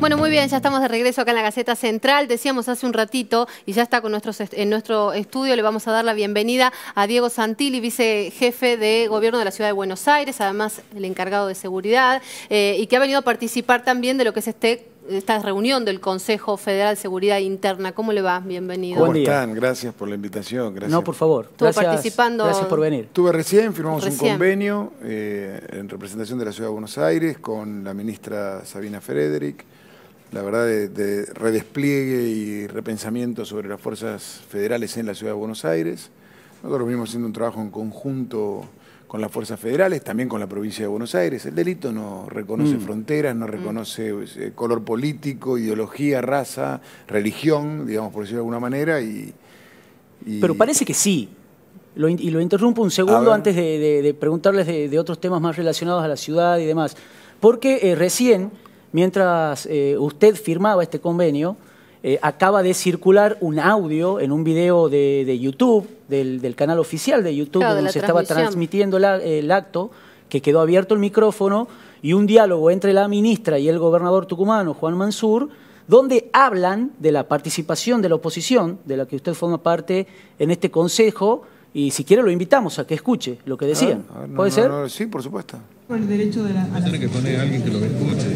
Bueno, muy bien, ya estamos de regreso acá en la Gaceta Central. Decíamos hace un ratito, y ya está con nuestros, en nuestro estudio, le vamos a dar la bienvenida a Diego Santilli, vicejefe de Gobierno de la Ciudad de Buenos Aires, además el encargado de seguridad, eh, y que ha venido a participar también de lo que es este esta reunión del Consejo Federal de Seguridad Interna. ¿Cómo le va? Bienvenido. ¿Cómo están? Gracias por la invitación. Gracias. No, por favor. Estuve participando. Gracias por venir. Estuve recién, firmamos un convenio eh, en representación de la Ciudad de Buenos Aires con la ministra Sabina Frederick, la verdad, de, redespliegue y repensamiento sobre las fuerzas federales en la Ciudad de Buenos Aires. Nosotros venimos haciendo un trabajo en conjunto con las fuerzas federales, también con la provincia de Buenos Aires. El delito no reconoce mm. fronteras, no mm. reconoce eh, color político, ideología, raza, religión, digamos por decirlo de alguna manera. Y, Pero parece que sí. y lo interrumpo un segundo antes de, preguntarles de, otros temas más relacionados a la ciudad y demás. Porque eh, recién Mientras eh, usted firmaba este convenio, eh, acaba de circular un audio en un video de, YouTube, del, canal oficial de YouTube, donde se estaba transmitiendo el acto, que quedó abierto el micrófono, y un diálogo entre la ministra y el gobernador tucumano, Juan Mansur, donde hablan de la participación de la oposición, de la que usted forma parte en este consejo, y si quiere lo invitamos a que escuche lo que ah, decían. Ah, ¿Puede ser? sí, por supuesto. El derecho de la... que poner a alguien que lo escuche.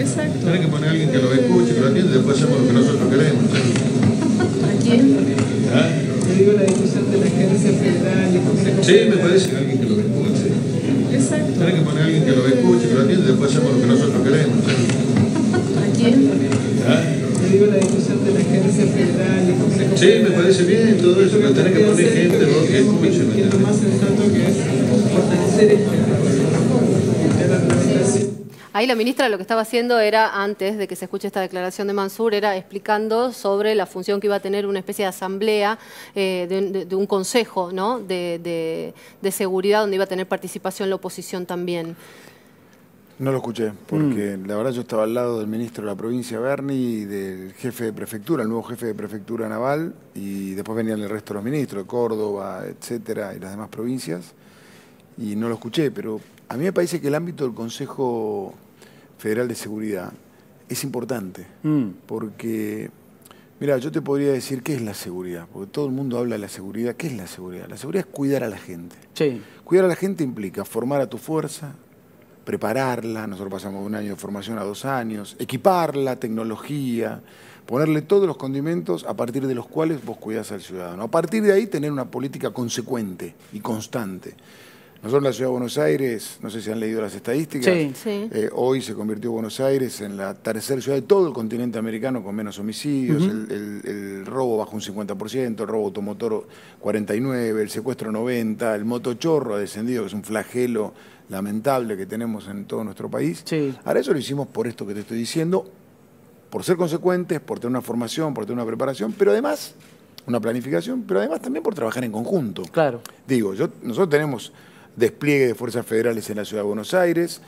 Exacto. Tiene que poner a alguien que lo escuche, que lo y después hacemos lo que nosotros queremos. ¿A quién? ¿Ah? Yo digo la discusión de la agencia federal y Sí, me parece alguien que lo escuche. Exacto. Tiene que poner a alguien que lo escuche, que lo y después hacemos lo que nosotros queremos. ¿A quién? ¿Ah? Yo digo la discusión de la agencia federal y Sí, me parece bien todo eso, pero tiene que poner gente que escuche. lo más sensato que es fortalecer este Ahí la ministra lo que estaba haciendo era, antes de que se escuche esta declaración de Mansur, era explicando sobre la función que iba a tener una especie de asamblea eh, de, un consejo ¿no? de, seguridad donde iba a tener participación la oposición también. No lo escuché, porque mm. la verdad yo estaba al lado del ministro de la provincia Berni y del jefe de prefectura, el nuevo jefe de prefectura naval, y después venían el resto de los ministros, Córdoba, etcétera, y las demás provincias, y no lo escuché, pero a mí me parece que el ámbito del Consejo Federal de Seguridad es importante, mm. porque, mira, yo te podría decir qué es la seguridad, porque todo el mundo habla de la seguridad. ¿Qué es la seguridad? La seguridad es cuidar a la gente. Cuidar a la gente implica formar a tu fuerza, prepararla, nosotros pasamos de un año de formación a dos años, equiparla, tecnología, ponerle todos los condimentos a partir de los cuales vos cuidás al ciudadano. A partir de ahí tener una política consecuente y constante. Nosotros en la Ciudad de Buenos Aires, no sé si han leído las estadísticas, eh, hoy se convirtió Buenos Aires en la tercera ciudad de todo el continente americano con menos homicidios, el, robo bajó un 50%, el robo automotor 49%, el secuestro 90%, el motochorro ha descendido, que es un flagelo lamentable que tenemos en todo nuestro país. Ahora eso lo hicimos por esto que te estoy diciendo, por ser consecuentes, por tener una formación, por tener una preparación, pero además una planificación, pero además también por trabajar en conjunto. Claro. Digo, nosotros tenemos despliegue de fuerzas federales en la Ciudad de Buenos Aires,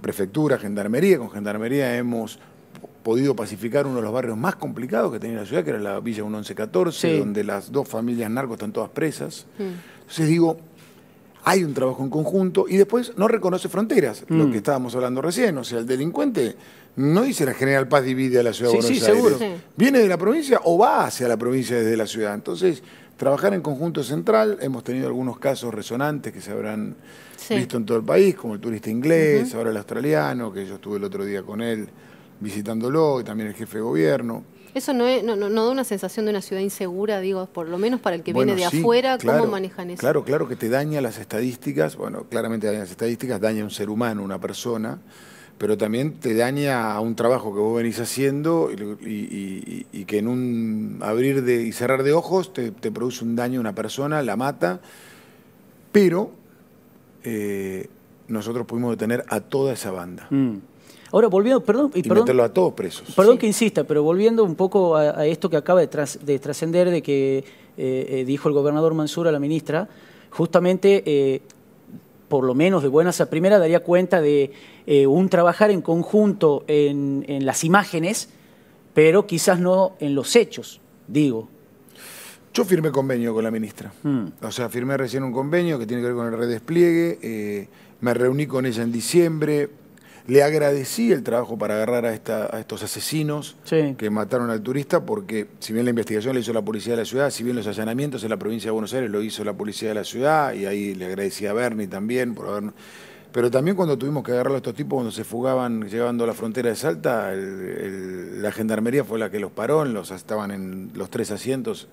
prefectura, gendarmería. Con gendarmería hemos podido pacificar uno de los barrios más complicados que tenía la ciudad, que era la Villa 1114, donde las dos familias narcos están todas presas. Mm. Entonces digo, hay un trabajo en conjunto y después no reconoce fronteras, lo mm. que estábamos hablando recién. O sea, el delincuente no dice la General Paz divide a la ciudad de Buenos Seguro. Viene de la provincia o va hacia la provincia desde la ciudad. Entonces, trabajar en conjunto central, hemos tenido algunos casos resonantes que se habrán visto en todo el país, como el turista inglés, ahora el australiano, que yo estuve el otro día con él visitándolo, y también el jefe de gobierno. ¿Eso no, da una sensación de una ciudad insegura, digo, por lo menos para el que viene de afuera? ¿Cómo manejan eso? Claro, claro que te daña las estadísticas, bueno, claramente daña las estadísticas, daña un ser humano, una persona, pero también te daña a un trabajo que vos venís haciendo y, que en un abrir de, y cerrar de ojos te, produce un daño a una persona, la mata, pero eh, nosotros pudimos detener a toda esa banda. Mm. Ahora, volviendo, perdón... Y, perdón, meterlo a todos presos. Perdón que insista, pero volviendo un poco a, esto que acaba de, trascender, de, que eh, eh, dijo el gobernador Mansur a la ministra, justamente por lo menos de buenas a primera, daría cuenta de eh, un trabajar en conjunto en, las imágenes, pero quizás no en los hechos, digo. Yo firmé convenio con la ministra. Mm. O sea, firmé recién un convenio que tiene que ver con el redespliegue. Eh, me reuní con ella en diciembre le agradecí el trabajo para agarrar a, estos asesinos que mataron al turista, porque si bien la investigación la hizo la policía de la ciudad, si bien los allanamientos en la provincia de Buenos Aires lo hizo la policía de la ciudad, y ahí le agradecí a Bernie también por Pero también cuando tuvimos que agarrar a estos tipos, cuando se fugaban llegando a la frontera de Salta, la gendarmería fue la que los paró, los, estaban en los tres asientos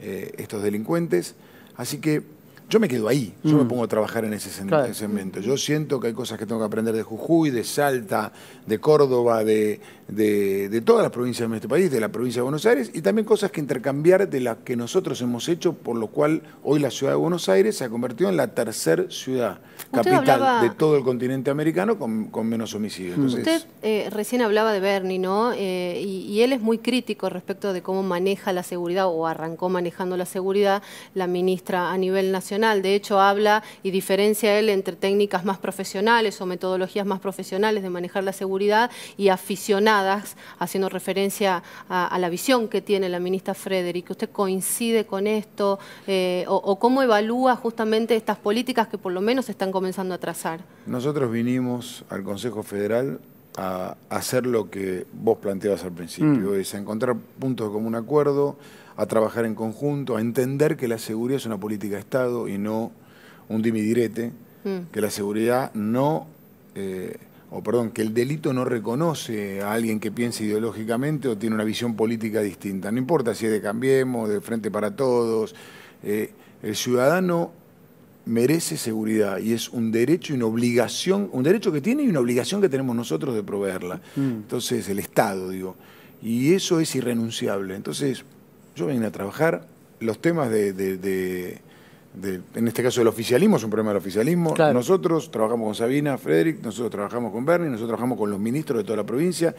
eh, estos delincuentes. Así que yo me quedo ahí, yo me mm. pongo a trabajar en ese segmento. Yo siento que hay cosas que tengo que aprender de Jujuy, de Salta, de Córdoba, de, de, todas las provincias de este país, de la provincia de Buenos Aires, y también cosas que intercambiar de las que nosotros hemos hecho, por lo cual hoy la ciudad de Buenos Aires se ha convertido en la tercer ciudad capital de todo el continente americano con, menos homicidios. Mm. Usted eh, recién hablaba de Bernie, ¿no? Eh, y él es muy crítico respecto de cómo maneja la seguridad o arrancó manejando la seguridad la ministra a nivel nacional de hecho, habla y diferencia él entre técnicas más profesionales o metodologías más profesionales de manejar la seguridad y aficionadas, haciendo referencia a, la visión que tiene la ministra Frederick. ¿Usted coincide con esto eh, o, cómo evalúa justamente estas políticas que por lo menos están comenzando a trazar? Nosotros vinimos al Consejo Federal a hacer lo que vos planteabas al principio, mm. es encontrar puntos de común acuerdo, a trabajar en conjunto, a entender que la seguridad es una política de Estado y no un dimidirete, mm. que la seguridad no, eh, o perdón, que el delito no reconoce a alguien que piense ideológicamente o tiene una visión política distinta. No importa si es de Cambiemos, de Frente para Todos, eh, el ciudadano merece seguridad y es un derecho y una obligación, un derecho que tiene y una obligación que tenemos nosotros de proveerla. Mm. Entonces, el Estado, digo. Y eso es irrenunciable. Entonces, yo vine a trabajar los temas de, en este caso, del oficialismo, es un problema del oficialismo. Nosotros trabajamos con Sabina, Frederick, nosotros trabajamos con Bernie, nosotros trabajamos con los ministros de toda la provincia.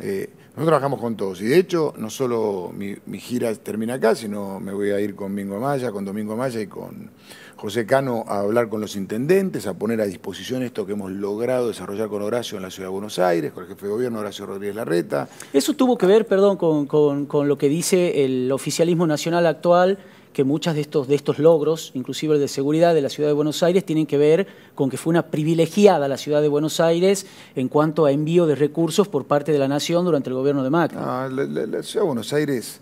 Eh, nosotros trabajamos con todos y de hecho no solo mi, gira termina acá, sino me voy a ir con Mingo Amaya, con Domingo Amaya y con José Cano a hablar con los intendentes, a poner a disposición esto que hemos logrado desarrollar con Horacio en la Ciudad de Buenos Aires, con el jefe de gobierno Horacio Rodríguez Larreta. Eso tuvo que ver, perdón, con, lo que dice el oficialismo nacional actual, que muchos de estos, de estos logros, inclusive el de seguridad de la ciudad de Buenos Aires, tienen que ver con que fue una privilegiada la ciudad de Buenos Aires en cuanto a envío de recursos por parte de la nación durante el gobierno de Macri. Ah, la ciudad de Buenos Aires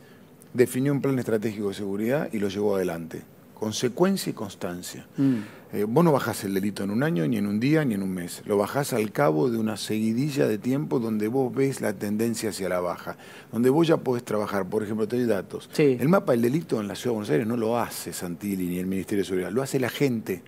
definió un plan estratégico de seguridad y lo llevó adelante consecuencia y constancia. Mm. Eh, vos no bajás el delito en un año, ni en un día, ni en un mes. Lo bajás al cabo de una seguidilla de tiempo donde vos ves la tendencia hacia la baja, donde vos ya podés trabajar. Por ejemplo, te doy datos. El mapa del delito en la Ciudad de Buenos Aires no lo hace Santilli ni el Ministerio de Seguridad, lo hace la gente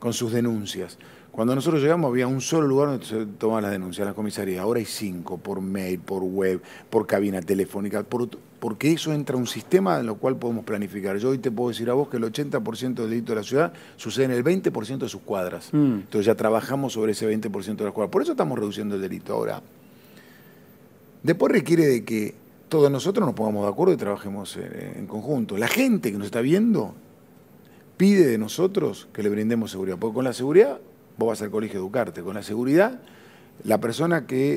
con sus denuncias. Cuando nosotros llegamos había un solo lugar donde se tomaban las denuncias, las comisarías. Ahora hay cinco, por mail, por web, por cabina telefónica, por porque eso entra a un sistema en lo cual podemos planificar. Yo hoy te puedo decir a vos que el 80% del delito de la ciudad sucede en el 20% de sus cuadras. Mm. Entonces ya trabajamos sobre ese 20% de las cuadras. Por eso estamos reduciendo el delito ahora. Después requiere de que todos nosotros nos pongamos de acuerdo y trabajemos eh, en conjunto. La gente que nos está viendo pide de nosotros que le brindemos seguridad, porque con la seguridad vos vas al colegio a educarte, con la seguridad la persona que,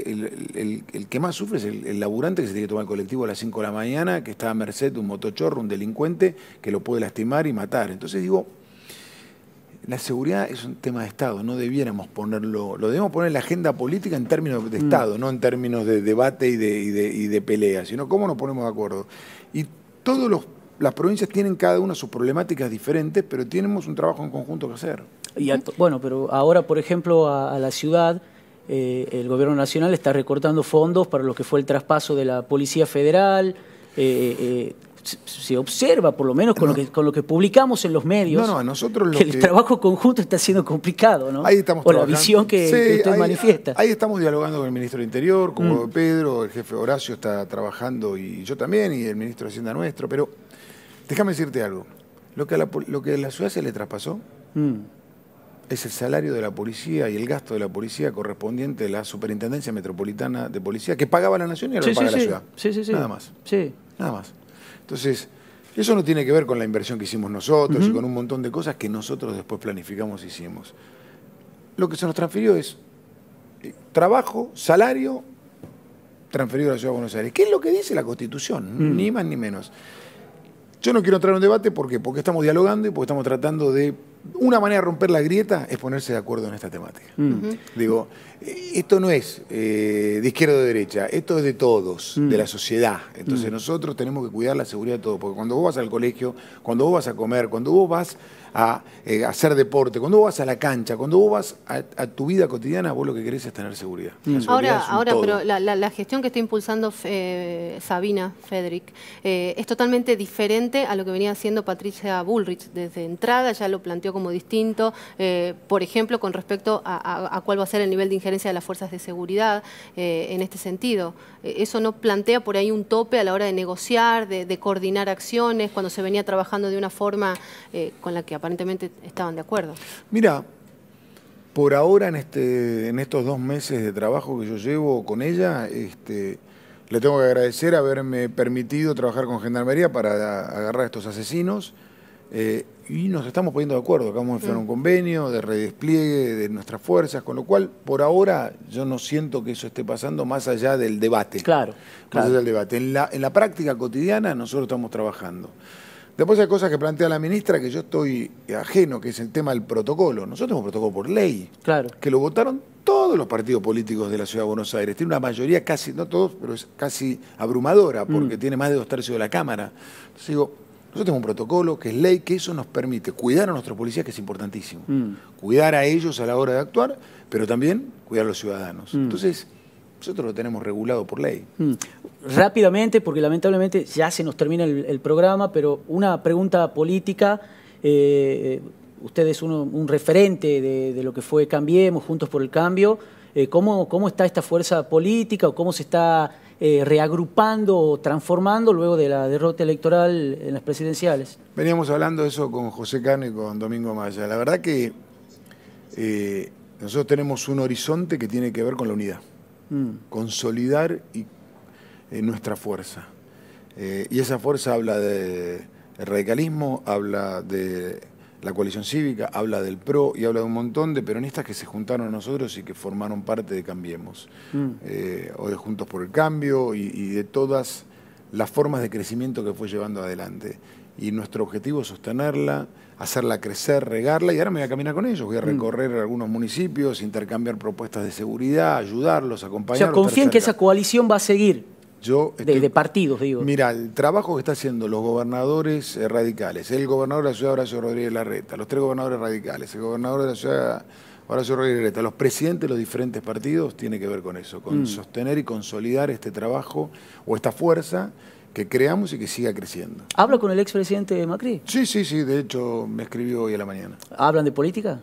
el, que más sufre es el, laburante que se tiene que tomar el colectivo a las 5 de la mañana, que está a merced de un motochorro, un delincuente, que lo puede lastimar y matar. Entonces digo, la seguridad es un tema de Estado, no debiéramos ponerlo, lo debemos poner en la agenda política en términos de mm. Estado, no en términos de debate y de, y de, pelea, sino cómo nos ponemos de acuerdo. Y todas las provincias tienen cada una sus problemáticas diferentes, pero tenemos un trabajo en conjunto que hacer. bueno, pero ahora, por ejemplo, a la ciudad eh, el gobierno nacional está recortando fondos para lo que fue el traspaso de la Policía Federal. Eh, eh, se observa, por lo menos con, lo que, con lo que publicamos en los medios, no, nosotros que, el trabajo conjunto está siendo complicado, ¿no? Ahí estamos O la visión que, usted manifiesta. Ahí estamos dialogando con el ministro del Interior, con mm. Pedro, el jefe Horacio está trabajando y yo también, y el ministro de Hacienda nuestro, pero déjame decirte algo. Lo que a la, ciudad se le traspasó, mm es el salario de la policía y el gasto de la policía correspondiente a la Superintendencia Metropolitana de Policía, que pagaba la nación y ahora paga la ciudad. Sí, sí, sí. Nada más. Sí. Nada más. Entonces, eso no tiene que ver con la inversión que hicimos nosotros y con un montón de cosas que nosotros después planificamos y hicimos. Lo que se nos transfirió es eh, trabajo, salario, transferido a la ciudad de Buenos Aires. ¿Qué es lo que dice la Constitución? Mm. Ni más ni menos. Yo no quiero entrar en un debate porque porque estamos dialogando y porque estamos tratando de una manera de romper la grieta es ponerse de acuerdo en esta temática. Mm. Digo, eh, esto no es eh, de izquierda o de derecha, esto es de todos, mm. de la sociedad. Entonces mm. nosotros tenemos que cuidar la seguridad de todos, porque cuando vos vas al colegio, cuando vos vas a comer, cuando vos vas a eh, hacer deporte, cuando vos vas a la cancha, cuando vos vas a, tu vida cotidiana, vos lo que querés es tener seguridad. ahora, ahora pero la, gestión que está impulsando Sabina Federic es totalmente diferente a lo que venía haciendo Patricia Bullrich. Desde entrada ya lo planteó como distinto, eh, por ejemplo, con respecto a, cuál va a ser el nivel de injerencia de las fuerzas de seguridad eh, en este sentido. Eh, eso no plantea por ahí un tope a la hora de negociar, de, coordinar acciones, cuando se venía trabajando de una forma con la que aparentemente estaban de acuerdo. Mira, por ahora en, este, en estos dos meses de trabajo que yo llevo con ella, este, le tengo que agradecer haberme permitido trabajar con Gendarmería para agarrar a estos asesinos y nos estamos poniendo de acuerdo, acabamos de firmar mm. un convenio de redespliegue de nuestras fuerzas, con lo cual por ahora yo no siento que eso esté pasando más allá del debate. Claro. Más allá del debate. En la, práctica cotidiana nosotros estamos trabajando. Después hay cosas que plantea la ministra que yo estoy ajeno, que es el tema del protocolo. Nosotros tenemos protocolo por ley, claro. que lo votaron todos los partidos políticos de la Ciudad de Buenos Aires. Tiene una mayoría casi, no todos, pero es casi abrumadora, mm. porque tiene más de dos tercios de la Cámara. Entonces digo, nosotros tenemos un protocolo que es ley, que eso nos permite cuidar a nuestros policías, que es importantísimo. Mm. Cuidar a ellos a la hora de actuar, pero también cuidar a los ciudadanos. Mm. Entonces, nosotros lo tenemos regulado por ley. Mm. Rápidamente, porque lamentablemente ya se nos termina el, programa, pero una pregunta política. Eh, usted es un referente de, lo que fue Cambiemos, Juntos por el Cambio. Eh, ¿cómo, ¿Cómo está esta fuerza política o cómo se está eh, reagrupando o transformando luego de la derrota electoral en las presidenciales. Veníamos hablando de eso con José Cano y con Domingo Maya. La verdad que eh, nosotros tenemos un horizonte que tiene que ver con la unidad, mm. consolidar y, eh, nuestra fuerza. y esa fuerza habla de radicalismo, habla de la coalición cívica, habla del PRO y habla de un montón de peronistas que se juntaron a nosotros y que formaron parte de Cambiemos, mm. eh, o de Juntos por el Cambio y, de todas las formas de crecimiento que fue llevando adelante. Y nuestro objetivo es sostenerla, hacerla crecer, regarla, y ahora me voy a caminar con ellos, voy a mm. recorrer algunos municipios, intercambiar propuestas de seguridad, ayudarlos, acompañarlos. O sea, que esa coalición va a seguir. Yo de, partidos, digo. Mira, el trabajo que están haciendo los gobernadores radicales, el gobernador de la ciudad Horacio Rodríguez Larreta, los tres gobernadores radicales, el gobernador de la ciudad Horacio Rodríguez Larreta, los presidentes de los diferentes partidos, tiene que ver con eso, con mm. sostener y consolidar este trabajo o esta fuerza que creamos y que siga creciendo. ¿Habla con el expresidente Macri? Sí, sí, sí, de hecho me escribió hoy a la mañana. ¿Hablan de política?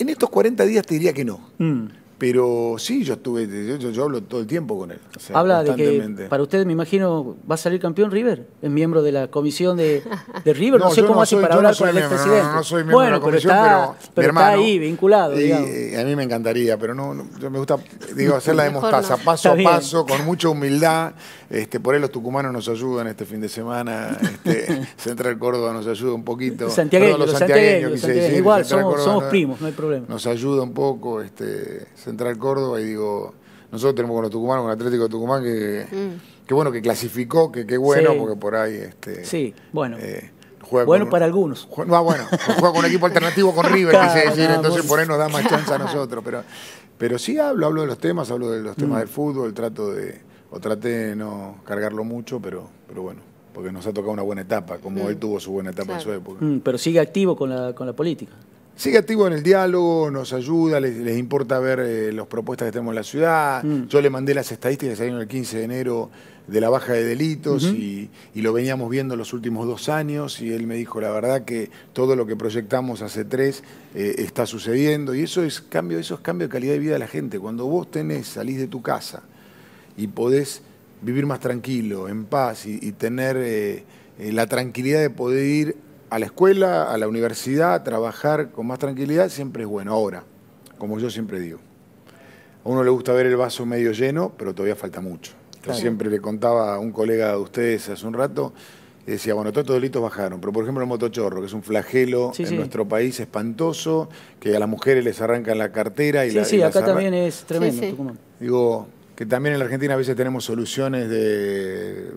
En estos 40 días te diría que no. Mm. Pero sí, yo estuve, yo, yo, hablo todo el tiempo con él. Habla de que para ustedes, me imagino, va a salir campeón River. Es miembro de la comisión de, River. No, sé cómo no hace para hablar con el expresidente. No, soy miembro bueno, de la comisión, pero está, ahí, vinculado. a mí me encantaría, pero no, yo me gusta digo, la de mostaza, paso a paso, con mucha humildad. Este, por ahí los tucumanos nos ayudan este fin de semana. Este, Central Córdoba nos ayuda un poquito. Santiago, los santiagueños, igual, somos, somos, primos, no hay problema. Nos ayuda un poco. Este, entrar Córdoba y digo, nosotros tenemos con los Tucumán, con el Atlético de Tucumán, que, mm. bueno, que clasificó, que qué bueno, porque por ahí... Este, sí, bueno. Eh, bueno para algunos. no, bueno, juega con equipo alternativo con River, entonces por ahí nos da más chance a nosotros. Pero, pero sí hablo, hablo de los temas, hablo de los temas mm. del fútbol, trato de, o traté de no cargarlo mucho, pero, pero bueno, porque nos ha tocado una buena etapa, como mm. él tuvo su buena etapa en su época. pero sigue activo con la, con la política. Sigue activo en el diálogo, nos ayuda, les, importa ver eh, las propuestas que tenemos en la ciudad. Mm. Yo le mandé las estadísticas que salieron el 15 de enero de la baja de delitos y, lo veníamos viendo los últimos dos años y él me dijo, la verdad que todo lo que proyectamos hace tres eh, está sucediendo y eso es cambio, eso es cambio de calidad de vida de la gente. Cuando vos tenés, salís de tu casa y podés vivir más tranquilo, en paz y, tener eh, la tranquilidad de poder ir a la escuela, a la universidad, trabajar con más tranquilidad, siempre es bueno. Ahora, como yo siempre digo, a uno le gusta ver el vaso medio lleno, pero todavía falta mucho. Yo siempre le contaba a un colega de ustedes hace un rato, decía, bueno, todos estos delitos bajaron, pero por ejemplo el motochorro, que es un flagelo en nuestro país espantoso, que a las mujeres les arrancan la cartera y sí, la... Sí, sí, acá también es tremendo. Digo, que también en la Argentina a veces tenemos soluciones de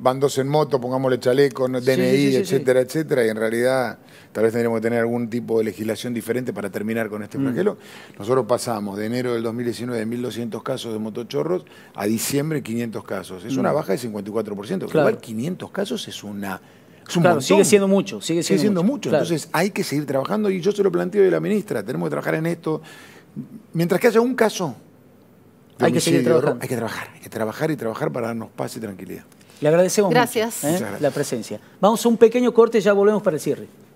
van dos en moto, pongámosle chaleco, DNI, etcétera, etcétera, y en realidad tal vez tendríamos que tener algún tipo de legislación diferente para terminar con este mm. flagelo. Nosotros pasamos de enero del 2019 de 1.200 casos de motochorros a diciembre 500 casos. Es una mm. baja de 54%, claro. 500 casos es una... un claro, sigue siendo mucho, sigue siendo, mucho. Entonces hay que seguir trabajando y yo se lo planteo de la ministra, tenemos que trabajar en esto. Mientras que haya un caso, hay que seguir trabajando. Hay que trabajar, hay que trabajar y trabajar para darnos paz y tranquilidad. Le agradecemos ¿eh? la presencia. Vamos a un pequeño corte y ya volvemos para el cierre.